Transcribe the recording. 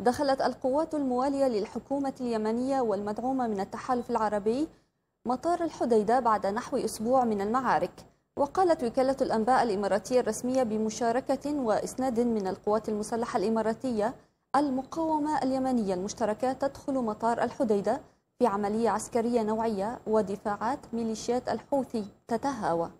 دخلت القوات الموالية للحكومة اليمنية والمدعومة من التحالف العربي مطار الحديدة بعد نحو أسبوع من المعارك وقالت وكالة الأنباء الإماراتية الرسمية بمشاركة وإسناد من القوات المسلحة الإماراتية المقاومة اليمنية المشتركة تدخل مطار الحديدة في عملية عسكرية نوعية ودفاعات ميليشيات الحوثي تتهاوى